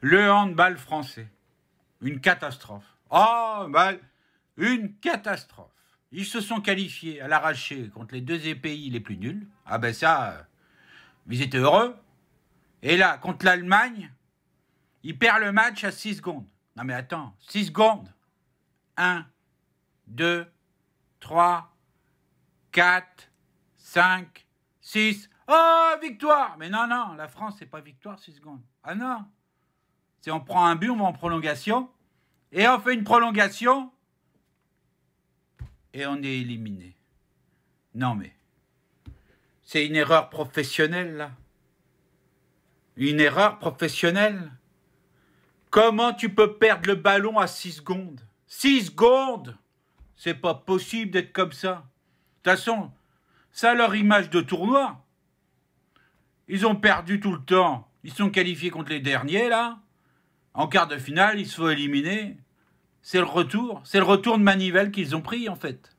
le handball français. Une catastrophe. Oh, bah, une catastrophe. Ils se sont qualifiés à l'arraché contre les deux pays les plus nuls. Ah ben ça, euh, ils étaient heureux. Et là, contre l'Allemagne, ils perdent le match à 6 secondes. Non mais attends, 6 secondes. 1, 2, 3, 4, 5, 6. Oh, victoire Mais non, non, la France, c'est pas victoire, 6 secondes. Ah non on prend un but, on va en prolongation. Et on fait une prolongation. Et on est éliminé. Non mais. C'est une erreur professionnelle, là. Une erreur professionnelle. Comment tu peux perdre le ballon à 6 secondes 6 secondes C'est pas possible d'être comme ça. De toute façon, ça leur image de tournoi. Ils ont perdu tout le temps. Ils sont qualifiés contre les derniers, là. En quart de finale, ils se font éliminer. C'est le retour. C'est le retour de manivelle qu'ils ont pris, en fait.